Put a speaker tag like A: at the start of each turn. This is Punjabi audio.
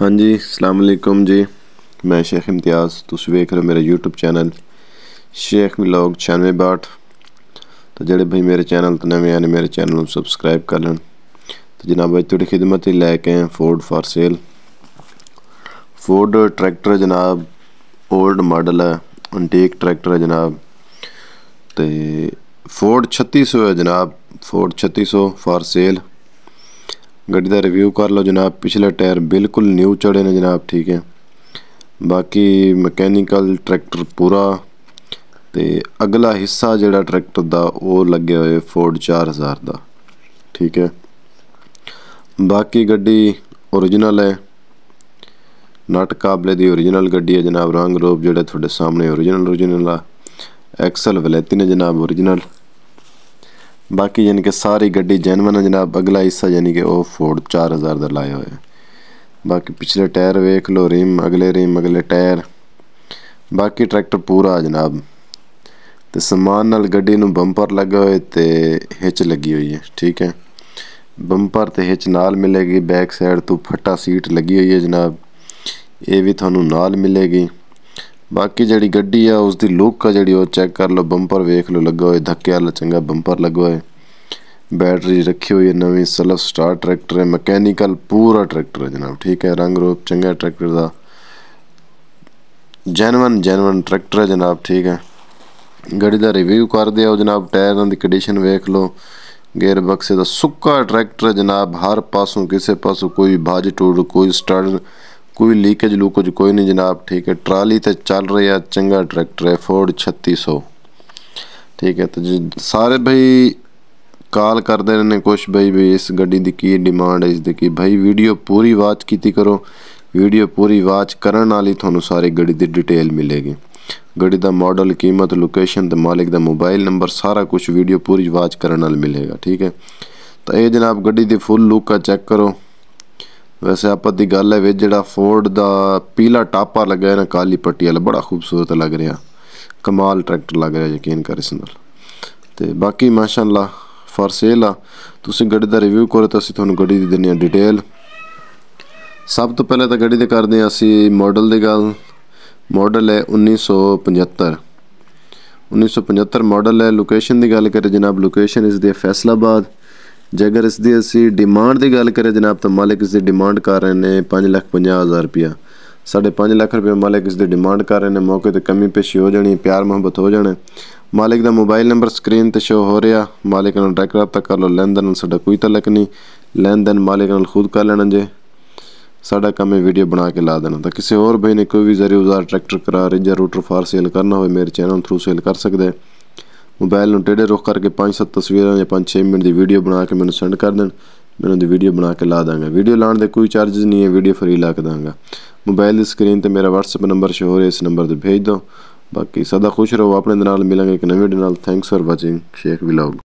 A: ਹਾਂਜੀ ਅਸਲਾਮ ਅਲੈਕਮ ਜੀ ਮੈਂ ਸ਼ੇਖ ਇਮਤੀਆਜ਼ ਤੁਸੀਂ ਵੇਖ ਰਹੇ ਮੇਰਾ YouTube ਚੈਨਲ ਸ਼ੇਖ ਵਲੌਗ ਬਾਟ ਤਾਂ ਜਿਹੜੇ ਭਾਈ ਮੇਰੇ ਚੈਨਲ ਤੇ ਨਵੇਂ ਆਨੇ ਮੇਰੇ ਚੈਨਲ ਨੂੰ ਸਬਸਕ੍ਰਾਈਬ ਕਰ ਲੈਣ ਤੇ ਜਨਾਬ ਅੱਜ ਤੁਹਾਡੀ ਖਿਦਮਤ ਲਈ ਲੈ ਕੇ ਆਏ Ford for sale Ford tractor ਜਨਾਬ 올ਡ ਮਾਡਲ ਹੈ ਐਂਟੀਕ ਟਰੈਕਟਰ ਹੈ ਜਨਾਬ ਤੇ ਫੋਰਡ 3600 ਹੈ ਜਨਾਬ ਫੋਰਡ 3600 ਫਾਰ ਸੇਲ ਗੱਡੀ ਦਾ ਰਿਵਿਊ ਕਰ ਲਓ ਜਨਾਬ ਪਿਛਲੇ ਟਾਇਰ ਬਿਲਕੁਲ ਨਿਊ ਚੜੇ ਨੇ ਜਨਾਬ ਠੀਕ ਹੈ ਬਾਕੀ ਮਕੈਨੀਕਲ ਟਰੈਕਟਰ ਪੂਰਾ ਤੇ ਅਗਲਾ ਹਿੱਸਾ ਜਿਹੜਾ ਟਰੈਕਟਰ ਦਾ ਉਹ ਲੱਗੇ ਹੋਏ ਫੋਰਡ 4000 ਦਾ ਠੀਕ ਹੈ ਬਾਕੀ ਗੱਡੀ origignal ਹੈ ਨਟ ਕਾਬਲੇ ਦੀ origignal ਗੱਡੀ ਹੈ ਜਨਾਬ ਰੰਗ ਰੋਪ ਜਿਹੜਾ ਤੁਹਾਡੇ ਸਾਹਮਣੇ origignal origignal ਆ ਐਕਸਲ ਵਲੇਤੀ ਨੇ ਜਨਾਬ origignal ਬਾਕੀ ਯਾਨੀ ਕਿ ਸਾਰੀ ਗੱਡੀ ਜੈਨੂਨ ਹੈ ਜਨਾਬ ਅਗਲਾ ਹਿੱਸਾ ਯਾਨੀ ਕਿ ਉਹ ਫੋਰਡ 4000 ਦਾ ਲਾਇਆ ਹੋਇਆ ਬਾਕੀ ਪਿਛਲੇ ਟਾਇਰ ਵੇਖ ਲੋ ਰਿਮ ਅਗਲੇ ਰਿਮ ਅਗਲੇ ਟਾਇਰ ਬਾਕੀ ਟਰੈਕਟਰ ਪੂਰਾ ਜਨਾਬ ਤੇ ਸਮਾਨ ਨਾਲ ਗੱਡੀ ਨੂੰ ਬੰਪਰ ਲੱਗਾ ਹੋਇਆ ਤੇ ਹਿੱਚ ਲੱਗੀ ਹੋਈ ਹੈ ਠੀਕ ਹੈ ਬੰਪਰ ਤੇ ਹਿੱਚ ਨਾਲ ਮਿਲੇਗੀ ਬੈਕ ਸਾਈਡ ਤੋਂ ਫੱਟਾ ਸੀਟ ਲੱਗੀ ਹੋਈ ਹੈ ਜਨਾਬ ਇਹ ਵੀ ਤੁਹਾਨੂੰ ਨਾਲ ਮਿਲੇਗੀ ਬਾਕੀ ਜਿਹੜੀ ਗੱਡੀ ਆ ਉਸ ਦੀ ਲੁੱਕ ਆ ਜਿਹੜੀ ਉਹ ਚੈੱਕ ਕਰ ਲਓ ਬੰਪਰ ਵੇਖ ਲਓ ਲੱਗਾ ਹੋਇਆ ਧੱਕੇ ਵਾਲਾ ਚੰਗਾ ਬੰਪਰ ਲੱਗਾ ਹੋਇਆ ਬੈਟਰੀ ਰੱਖੀ ਹੋਈ ਹੈ ਨਵੀਂ ਸਲਫ ਸਟਾਰ ਟਰੈਕਟਰ ਹੈ ਮਕੈਨੀਕਲ ਪੂਰਾ ਟਰੈਕਟਰ ਹੈ ਜਨਾਬ ਠੀਕ ਹੈ ਰੰਗ ਰੂਪ ਚੰਗਾ ਟਰੈਕਟਰ ਦਾ ਜੈਨੂਨ ਜੈਨੂਨ ਟਰੈਕਟਰ ਹੈ ਜਨਾਬ ਠੀਕ ਹੈ ਗੱਡੀ ਦਾ ਰਿਵਿਊ ਕਰਦੇ ਆਓ ਜਨਾਬ ਟਾਇਰਾਂ ਦੀ ਕੰਡੀਸ਼ਨ ਵੇਖ ਲਓ ਗੇਅਰ ਬਕਸੇ ਦਾ ਸੁੱਕਾ ਟਰੈਕਟਰ ਜਨਾਬ ਹਰ ਪਾਸੋਂ ਕਿਸੇ ਪਾਸੋਂ ਕੋਈ ਬਾਜ ਟੋੜ ਕੋਈ ਸਟਾਰਟ ਕੋਈ ਲੀਕੇਜ ਕੁਝ ਕੋਈ ਨਹੀਂ ਜਨਾਬ ਠੀਕ ਹੈ ਟਰਾਲੀ ਤੇ ਚੱਲ ਰਿਹਾ ਚੰਗਾ ਟਰੈਕਟਰ ਹੈ ਫੋਰਡ 3600 ਠੀਕ ਹੈ ਤੇ ਸਾਰੇ ਭਾਈ ਕਾਲ ਕਰਦੇ ਨੇ ਕੁਛ ਭਾਈ ਵੀ ਇਸ ਗੱਡੀ ਦੀ ਕੀ ਡਿਮਾਂਡ ਹੈ ਇਸ ਦੀ ਕੀ ਭਾਈ ਵੀਡੀਓ ਪੂਰੀ ਵਾਚ ਕੀਤੀ ਕਰੋ ਵੀਡੀਓ ਪੂਰੀ ਵਾਚ ਕਰਨ ਵਾਲੀ ਤੁਹਾਨੂੰ ਸਾਰੇ ਗੱਡੀ ਦੀ ਡਿਟੇਲ ਮਿਲੇਗੀ ਗੱਡੀ ਦਾ ਮਾਡਲ ਕੀਮਤ ਲੋਕੇਸ਼ਨ ਤੇ ਮਾਲਕ ਦਾ ਮੋਬਾਈਲ ਨੰਬਰ ਸਾਰਾ ਕੁਝ ਵੀਡੀਓ ਪੂਰੀ ਵਾਚ ਕਰਨ ਨਾਲ ਮਿਲੇਗਾ ਠੀਕ ਹੈ ਤਾਂ ਇਹ ਜਨਾਬ ਗੱਡੀ ਦੀ ਫੁੱਲ ਲੁੱਕ ਆ ਚੈੱਕ ਕਰੋ ਵੈਸੇ ਆਪਾਂ ਦੀ ਗੱਲ ਹੈ ਵਿੱਚ ਜਿਹੜਾ ਫੋਰਡ ਦਾ ਪੀਲਾ ਟਾਪਾ ਲੱਗਾ ਹੈ ਨਾ ਕਾਲੀ ਪੱਟੀ ਵਾਲਾ ਬੜਾ ਖੂਬਸੂਰਤ ਲੱਗ ਰਿਹਾ ਕਮਾਲ ਟਰੈਕਟਰ ਲੱਗ ਰਿਹਾ ਯਕੀਨ ਕਰ ਇਸ ਨਾਲ ਤੇ ਬਾਕੀ ਮਾਸ਼ਾਅੱਲਾ ਫਾਰ ਸੇਲ ਆ ਤੁਸੀਂ ਗੱਡੀ ਦਾ ਰਿਵਿਊ ਕਰੋ ਤਾਂ ਅਸੀਂ ਤੁਹਾਨੂੰ ਗੱਡੀ ਦੀ ਦਿੰਨੇ ਆ ਡਿਟੇਲ ਸਭ ਤੋਂ ਪਹਿਲਾਂ ਤਾਂ ਗੱਡੀ ਦੇ ਕਰਦੇ ਆ ਅਸੀਂ ਮਾਡਲ ਦੀ ਗੱਲ ਮਾਡਲ ਹੈ 1975 1975 ਮਾਡਲ ਹੈ ਲੋਕੇਸ਼ਨ ਦੀ ਗੱਲ ਕਰੇ ਜਨਾਬ ਲੋਕੇਸ਼ਨ ਇਸ ਦੇ ਫੈਸਲਾਬਾਦ ਜੇਕਰ ਇਸ ਦੀ ਅਸੀਂ ਡਿਮਾਂਡ ਦੀ ਗੱਲ ਕਰੇ ਜਨਾਬ ਤਾਂ ਮਾਲਕ ਇਸ ਦੀ ਡਿਮਾਂਡ ਕਰ ਰਹੇ ਨੇ 5 ਲੱਖ 50 ਹਜ਼ਾਰ ਰੁਪਇਆ ਸਾਡੇ 5 ਲੱਖ ਰੁਪਏ ਮਾਲਕ ਇਸ ਦੀ ਡਿਮਾਂਡ ਕਰ ਰਹੇ ਨੇ ਮੌਕੇ ਤੇ ਕਮੀ ਪੇਸ਼ੀ ਹੋ ਜਾਣੀ ਪਿਆਰ ਮੁਹੱਬਤ ਹੋ ਜਾਣਾ ਮਾਲਕ ਦਾ ਮੋਬਾਈਲ ਨੰਬਰ ਸਕਰੀਨ ਤੇ ਸ਼ੋ ਹੋ ਰਿਹਾ ਮਾਲਕ ਨਾਲ ਡਾਇਰੈਕਟ ਰابطਾ ਕਰ ਲਓ ਲੈਂਦਨ ਨਾਲ ਸਾਡਾ ਕੋਈ ਤਲਕ ਨਹੀਂ ਲੈਂਦਨ ਮਾਲਕ ਨਾਲ ਖੁਦ ਕਰ ਲੈਣਾ ਜੇ ਸਾਡਾ ਕੰਮ ਹੈ ਵੀਡੀਓ ਬਣਾ ਕੇ ਲਾ ਦੇਣਾ ਤਾਂ ਕਿਸੇ ਹੋਰ ਭਾਈ ਨੇ ਕੋਈ ਵੀ ਜ਼ਰੀ ਉਜ਼ਾਰ ਟਰੈਕਟਰ ਕਰਾ ਜਾਂ ਰੂਟਰ ਫਾਰ ਸੇਲ ਕਰਨਾ ਹੋਵੇ ਮੇਰੇ ਚੈਨਲ ਥਰੂ ਸੇਲ ਕਰ ਸਕਦੇ ਮੋਬਾਈਲ ਨੂੰ ਟੇਢੇ ਰੁਖ ਕਰਕੇ 5-7 ਤਸਵੀਰਾਂ ਜਾਂ 5-6 ਮਿੰਟ ਦੀ ਵੀਡੀਓ ਬਣਾ ਕੇ ਮੈਨੂੰ ਸੈਂਡ ਕਰ ਦੇਣ ਮੈਂ ਦੀ ਵੀਡੀਓ ਬਣਾ ਕੇ ਲਾ ਦਾਂਗਾ ਵੀਡੀਓ ਲਾਣ ਦੇ ਕੋਈ ਚਾਰजेस ਨਹੀਂ ਹੈ ਵੀਡੀਓ ਫ੍ਰੀ ਲਾ ਕੇ ਦਾਂਗਾ ਮੋਬਾਈਲ ਦੀ ਸਕਰੀਨ ਤੇ ਮੇਰਾ WhatsApp ਨੰਬਰ ਸ਼ੋ ਹੋ ਰਿਹਾ ਇਸ ਨੰਬਰ ਤੇ ਭੇਜ ਦਿਓ ਬਾਕੀ ਸਦਾ ਖੁਸ਼ ਰਹੋ ਆਪਣੇ ਨਾਲ ਮਿਲਾਂਗੇ ਇੱਕ ਨਵੇਂ ਵੀਡੀਓ ਨਾਲ thanks for watching Sheikh vlog